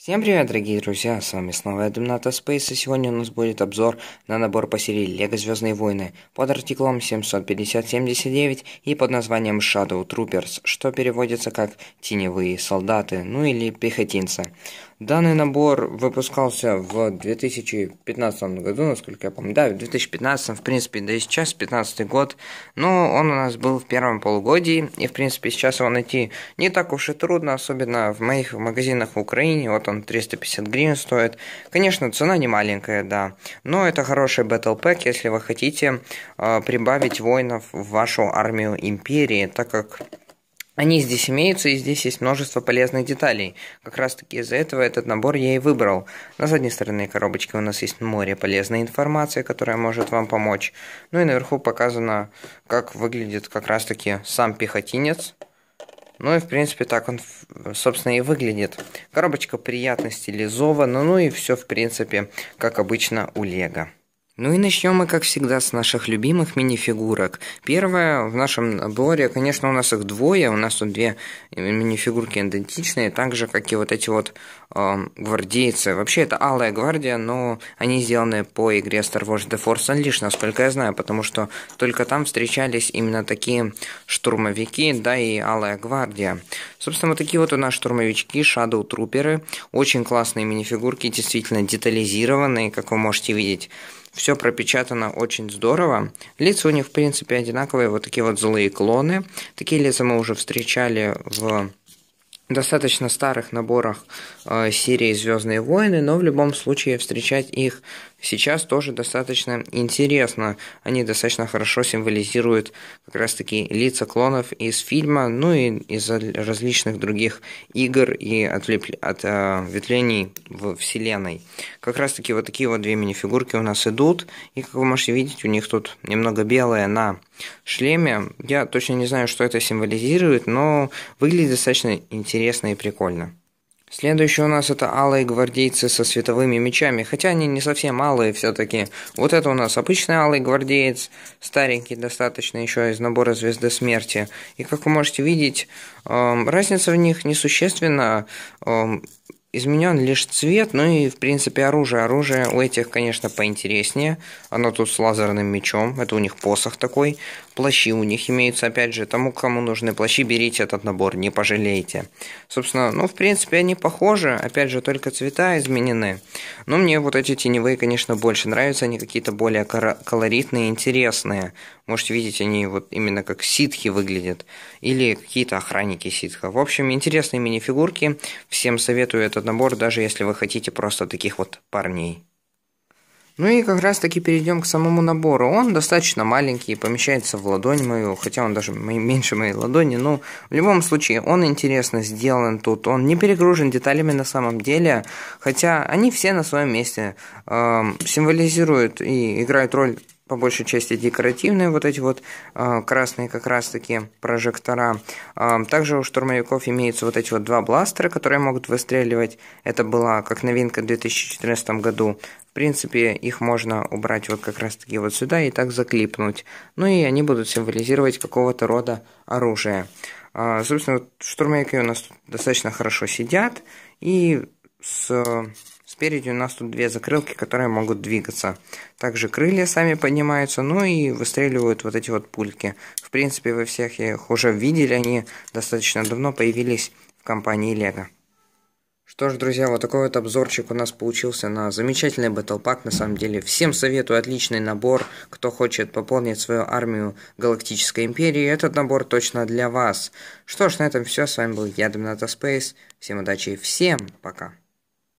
Всем привет, дорогие друзья, с вами снова Эдем Ната Спейс, и сегодня у нас будет обзор на набор по серии Lego Звездные Войны под артиклом 750 и под названием Shadow Troopers, что переводится как «Теневые солдаты», ну или «Пехотинцы». Данный набор выпускался в 2015 году, насколько я помню. Да, в 2015, в принципе, да и сейчас, 15 год. Но он у нас был в первом полугодии, и, в принципе, сейчас его найти не так уж и трудно, особенно в моих магазинах в Украине. Вот он 350 гривен стоит. Конечно, цена не маленькая, да, но это хороший Battle Pack, если вы хотите э, прибавить воинов в вашу армию Империи, так как они здесь имеются, и здесь есть множество полезных деталей. Как раз таки из-за этого этот набор я и выбрал. На задней стороне коробочки у нас есть море полезной информации, которая может вам помочь. Ну и наверху показано, как выглядит как раз таки сам пехотинец. Ну и в принципе так он, собственно, и выглядит. Коробочка приятно стилизована, ну и все в принципе, как обычно у Лего. Ну и начнем мы, как всегда, с наших любимых мини-фигурок. Первая в нашем наборе, конечно, у нас их двое, у нас тут две мини-фигурки идентичные, так же, как и вот эти вот э, гвардейцы. Вообще, это Алая Гвардия, но они сделаны по игре Star Wars The Force Unleashed, насколько я знаю, потому что только там встречались именно такие штурмовики, да и Алая Гвардия. Собственно, вот такие вот у нас штурмовички, Shadow Труперы, очень классные мини-фигурки, действительно детализированные, как вы можете видеть. Все все пропечатано очень здорово. Лица у них, в принципе, одинаковые. Вот такие вот злые клоны. Такие лица мы уже встречали в достаточно старых наборах э, серии Звездные войны, но в любом случае встречать их сейчас тоже достаточно интересно. Они достаточно хорошо символизируют как раз-таки лица клонов из фильма, ну и из различных других игр и отвлеп... от э, ответвлений в вселенной. Как раз-таки вот такие вот две минифигурки у нас идут, и как вы можете видеть, у них тут немного белое на шлеме. Я точно не знаю, что это символизирует, но выглядит достаточно интересно интересно и прикольно. Следующий у нас это алые гвардейцы со световыми мечами, хотя они не совсем алые все-таки. Вот это у нас обычный алый гвардеец, старенький достаточно еще из набора Звезды Смерти. И как вы можете видеть, эм, разница в них несущественна, эм, изменен лишь цвет, ну и в принципе оружие. Оружие у этих, конечно, поинтереснее. Оно тут с лазерным мечом, это у них посох такой. Плащи у них имеются, опять же, тому, кому нужны плащи, берите этот набор, не пожалейте. Собственно, ну, в принципе, они похожи, опять же, только цвета изменены. Но мне вот эти теневые, конечно, больше нравятся, они какие-то более колоритные, интересные. Можете видеть, они вот именно как ситхи выглядят, или какие-то охранники ситха. В общем, интересные мини-фигурки, всем советую этот набор, даже если вы хотите просто таких вот парней. Ну и как раз таки перейдем к самому набору. Он достаточно маленький, помещается в ладонь мою, хотя он даже меньше моей ладони, но в любом случае он интересно сделан тут, он не перегружен деталями на самом деле, хотя они все на своем месте э, символизируют и играют роль по большей части декоративные вот эти вот а, красные как раз таки прожектора. А, также у штурмовиков имеются вот эти вот два бластера, которые могут выстреливать. Это была как новинка в 2014 году. В принципе, их можно убрать вот как раз таки вот сюда и так заклипнуть. Ну и они будут символизировать какого-то рода оружие. А, собственно, штурмовики у нас достаточно хорошо сидят и с Спереди у нас тут две закрылки, которые могут двигаться. Также крылья сами поднимаются, ну и выстреливают вот эти вот пульки. В принципе, вы всех их уже видели, они достаточно давно появились в компании Lego. Что ж, друзья, вот такой вот обзорчик у нас получился на замечательный Battle Pack, на самом деле. Всем советую отличный набор, кто хочет пополнить свою армию Галактической Империи, этот набор точно для вас. Что ж, на этом все, с вами был я, Домината Спейс, всем удачи и всем пока.